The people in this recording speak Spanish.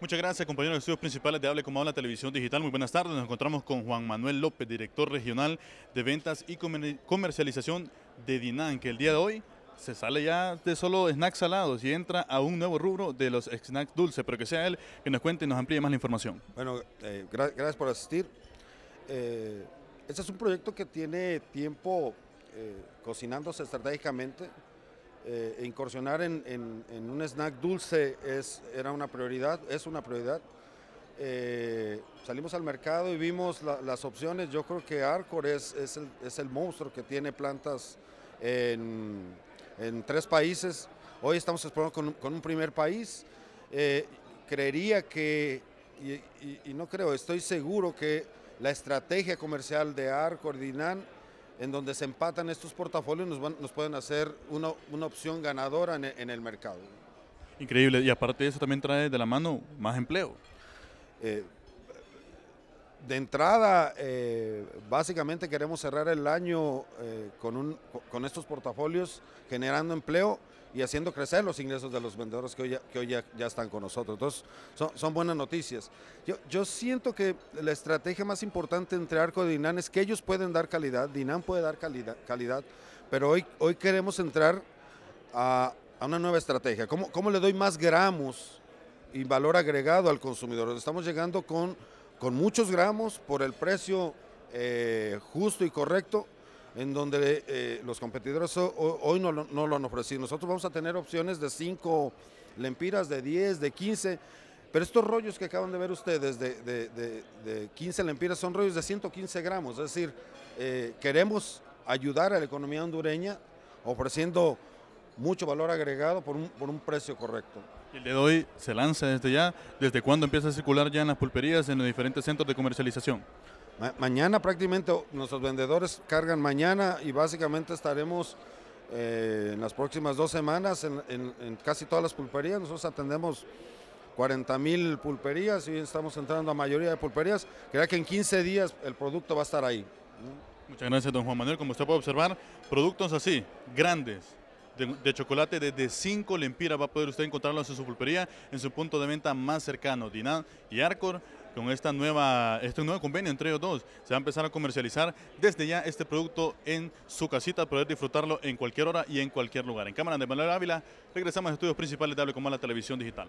Muchas gracias, compañeros de estudios principales de Hable Como Habla Televisión Digital. Muy buenas tardes. Nos encontramos con Juan Manuel López, director regional de ventas y comercialización de Dinan, que el día de hoy se sale ya de solo snacks salados y entra a un nuevo rubro de los snacks dulces, pero que sea él que nos cuente y nos amplíe más la información. Bueno, eh, gracias por asistir. Eh, este es un proyecto que tiene tiempo eh, cocinándose estratégicamente eh, incursionar en, un snack dulce es, era una prioridad, es una prioridad. Eh, salimos al mercado y vimos las opciones. Yo creo que Arcor es, el, monstruo que tiene plantas en, tres países. Hoy estamos explorando con, un primer país. Eh, creería que, y, y, no creo, estoy seguro que la estrategia comercial de Arcor Dinan en donde se empatan estos portafolios nos, nos pueden hacer una, opción ganadora e, en, el mercado. Increíble, y aparte de eso también trae de la mano más empleo. Eh, de entrada, eh, básicamente queremos cerrar el año eh, con, con estos portafolios generando empleo y haciendo crecer los ingresos de los vendedores que hoy, ya, ya, están con nosotros. Entonces, son, buenas noticias. Yo, siento que la estrategia más importante entre Arco y Dinan es que ellos pueden dar calidad, Dinan puede dar calidad, calidad pero hoy, hoy queremos entrar a, una nueva estrategia. ¿Cómo, ¿Cómo le doy más gramos y valor agregado al consumidor? Estamos llegando con con muchos gramos por el precio eh, justo y correcto en donde eh, los competidores hoy no, lo han ofrecido. Nosotros vamos a tener opciones de 5 lempiras, de 10, de 15, pero estos rollos que acaban de ver ustedes de, 15 lempiras son rollos de 115 gramos, es decir, eh, queremos ayudar a la economía hondureña ofreciendo mucho valor agregado por un, por un precio correcto. El de hoy se lanza desde ya. ¿Desde cuándo empieza a circular ya en las pulperías, en los diferentes centros de comercialización? mañana prácticamente nuestros vendedores cargan mañana y básicamente estaremos eh, en las próximas dos semanas en, casi todas las pulperías. Nosotros atendemos 40 mil pulperías y estamos entrando a mayoría de pulperías. Creo que en 15 días el producto va a estar ahí. Muchas gracias, don Juan Manuel. Como usted puede observar, productos así, grandes, de, chocolate desde 5 Lempira Va a poder usted encontrarlo en su pulpería, en su punto de venta más cercano, Dinan y Arcor. Con esta nueva, este nuevo convenio entre ellos dos, se va a empezar a comercializar desde ya este producto en su casita, poder disfrutarlo en cualquier hora y en cualquier lugar. En cámara de Manuel Ávila, regresamos a estudios principales de Hable como la televisión digital.